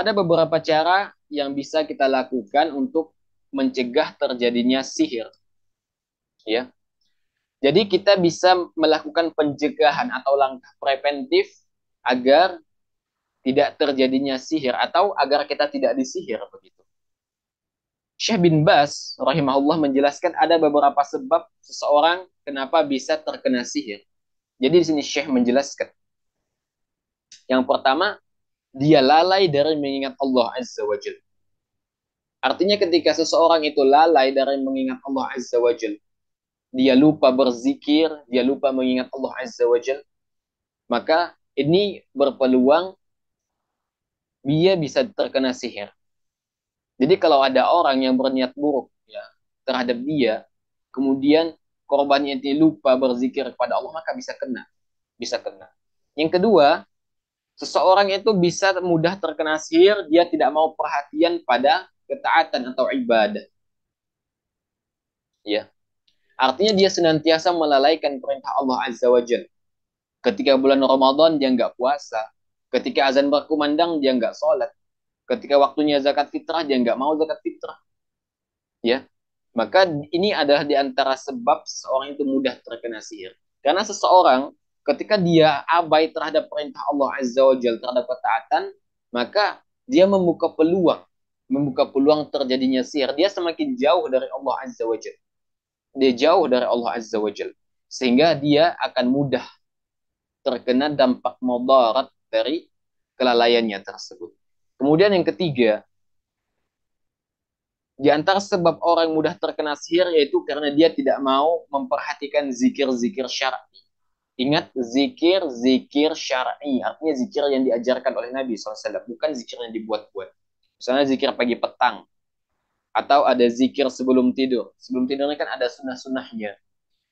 ada beberapa cara yang bisa kita lakukan untuk mencegah terjadinya sihir. Ya. Jadi kita bisa melakukan pencegahan atau langkah preventif agar tidak terjadinya sihir atau agar kita tidak disihir begitu. Syekh bin Bas rahimahullah menjelaskan ada beberapa sebab seseorang kenapa bisa terkena sihir. Jadi di sini Syekh menjelaskan. Yang pertama, dia lalai dari mengingat Allah Azza wa Jal. Artinya ketika seseorang itu lalai dari mengingat Allah Azza wa Jal, dia lupa berzikir, dia lupa mengingat Allah Azza wa Jal, maka ini berpeluang dia bisa terkena sihir. Jadi kalau ada orang yang berniat buruk ya, terhadap dia, kemudian korbannya ini lupa berzikir kepada Allah, maka bisa kena. Bisa kena. Yang kedua, Seseorang itu bisa mudah terkena sihir, dia tidak mau perhatian pada ketaatan atau ibadah. Ya. Artinya dia senantiasa melalaikan perintah Allah Azza wa Jalla. Ketika bulan Ramadan dia nggak puasa. Ketika azan berkumandang dia nggak sholat. Ketika waktunya zakat fitrah dia nggak mau zakat fitrah. Ya, maka ini adalah di antara sebab seseorang itu mudah terkena sihir. Karena seseorang Ketika dia abai terhadap perintah Allah Azza wa Jal terhadap ketaatan, maka dia membuka peluang, membuka peluang terjadinya sihir. Dia semakin jauh dari Allah Azza wa Jal. Dia jauh dari Allah Azza wa Jal. Sehingga dia akan mudah terkena dampak mudarat dari kelalaiannya tersebut. Kemudian yang ketiga, di antara sebab orang mudah terkena sihir yaitu karena dia tidak mau memperhatikan zikir-zikir syar'i. Ingat zikir zikir syar'i artinya zikir yang diajarkan oleh Nabi SAW bukan zikir yang dibuat-buat. Misalnya zikir pagi petang atau ada zikir sebelum tidur. Sebelum tidurnya kan ada sunnah-sunnahnya.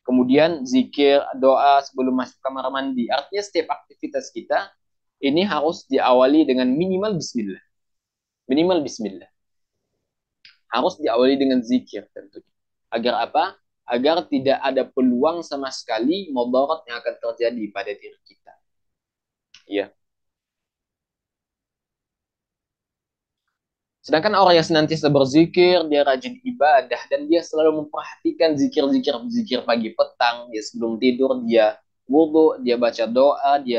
Kemudian zikir doa sebelum masuk kamar mandi. Artinya setiap aktivitas kita ini harus diawali dengan minimal bismillah. Minimal bismillah. Harus diawali dengan zikir tentunya. Agar apa? agar tidak ada peluang sama sekali mudarat yang akan terjadi pada diri kita. Iya. Sedangkan orang yang senantiasa berzikir, dia rajin ibadah, dan dia selalu memperhatikan zikir-zikir zikir pagi petang, dia sebelum tidur, dia wudhu, dia baca doa, dia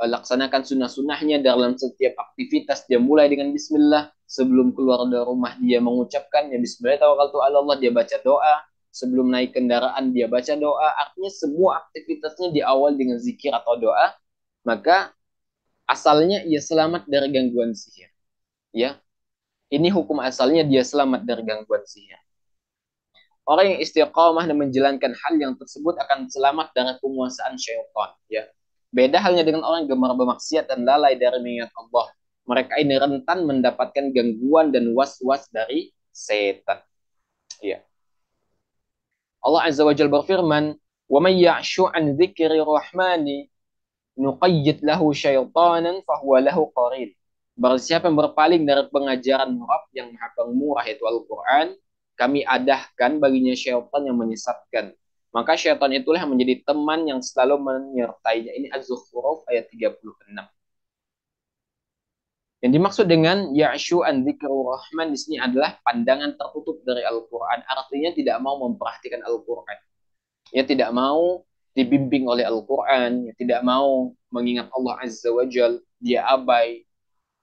eh, laksanakan sunnah-sunnahnya dalam setiap aktivitas. Dia mulai dengan bismillah. Sebelum keluar dari rumah, dia mengucapkan ya bismillah, ala Allah, dia baca doa sebelum naik kendaraan dia baca doa, artinya semua aktivitasnya di awal dengan zikir atau doa, maka asalnya ia selamat dari gangguan sihir. Ya. Ini hukum asalnya dia selamat dari gangguan sihir. Orang yang istiqomah dan menjalankan hal yang tersebut akan selamat dari penguasaan syaitan, ya. Beda halnya dengan orang yang gemar bermaksiat dan lalai dari mengingat Allah. Mereka ini rentan mendapatkan gangguan dan was-was dari setan. Ya. Allah Azza wa Jalla berfirman, وَمَنْ يَعْشُ عَنْ an dzikri نُقَيِّتْ لَهُ شَيْطَانًا فَهُوَ لَهُ lahu Barang siapa yang berpaling dari pengajaran Rabb yang Maha Pemurah itu Al-Qur'an, kami adahkan baginya syaitan yang menyesatkan. Maka syaitan itulah yang menjadi teman yang selalu menyertainya. Ini Az-Zukhruf ayat 36. Yang dimaksud dengan ya'shu an rahman di sini adalah pandangan tertutup dari Al-Qur'an, artinya tidak mau memperhatikan Al-Qur'an. Ya tidak mau dibimbing oleh Al-Qur'an, ya, tidak mau mengingat Allah Azza wa Jal, dia abai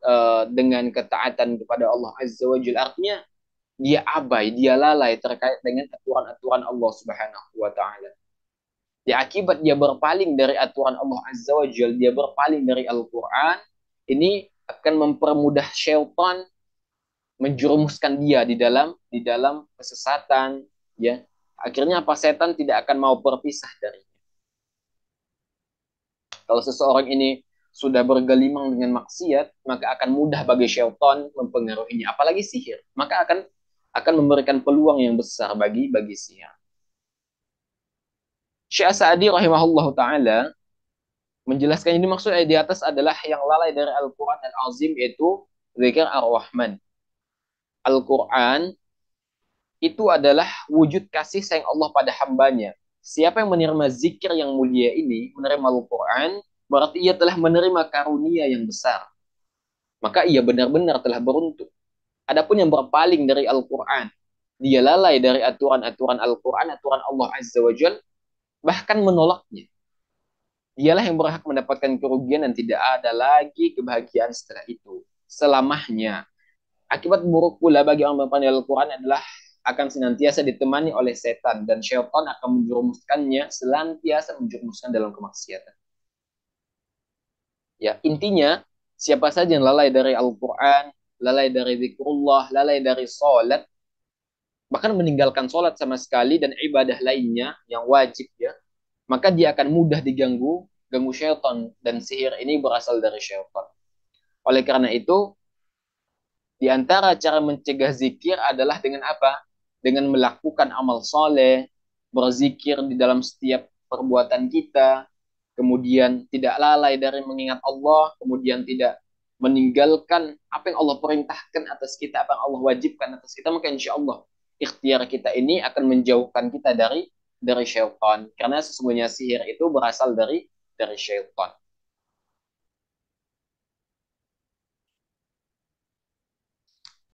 uh, dengan ketaatan kepada Allah Azza wa Jal. Artinya dia abai, dia lalai terkait dengan aturan-aturan Allah Subhanahu wa taala. Ya akibat dia berpaling dari aturan Allah Azza wa Jal, dia berpaling dari Al-Qur'an, ini akan mempermudah Shelton menjerumuskan dia di dalam di dalam kesesatan ya akhirnya apa setan tidak akan mau berpisah darinya kalau seseorang ini sudah bergelimang dengan maksiat maka akan mudah bagi syaitan mempengaruhinya apalagi sihir maka akan akan memberikan peluang yang besar bagi bagi sihir Syekh Sa'adi rahimahullah taala menjelaskan ini maksudnya eh, di atas adalah yang lalai dari Al-Quran dan Azim yaitu zikir Ar-Rahman. Al-Quran itu adalah wujud kasih sayang Allah pada hambanya. Siapa yang menerima zikir yang mulia ini, menerima Al-Quran, berarti ia telah menerima karunia yang besar. Maka ia benar-benar telah beruntung. Adapun yang berpaling dari Al-Quran, dia lalai dari aturan-aturan Al-Quran, aturan Allah Azza wa Jal, bahkan menolaknya ialah yang berhak mendapatkan kerugian dan tidak ada lagi kebahagiaan setelah itu selamanya. Akibat buruk pula bagi orang berpandai Al-Quran adalah akan senantiasa ditemani oleh setan dan syaitan akan menjerumuskannya selantiasa menjerumuskan dalam kemaksiatan. Ya, intinya siapa saja yang lalai dari Al-Qur'an, lalai dari zikrullah, lalai dari sholat, bahkan meninggalkan sholat sama sekali dan ibadah lainnya yang wajib ya, maka dia akan mudah diganggu ganggu syaitan dan sihir ini berasal dari syaitan. Oleh karena itu, di antara cara mencegah zikir adalah dengan apa? Dengan melakukan amal soleh, berzikir di dalam setiap perbuatan kita, kemudian tidak lalai dari mengingat Allah, kemudian tidak meninggalkan apa yang Allah perintahkan atas kita, apa yang Allah wajibkan atas kita, maka insya Allah ikhtiar kita ini akan menjauhkan kita dari dari syaitan. Karena sesungguhnya sihir itu berasal dari دغ الشيطان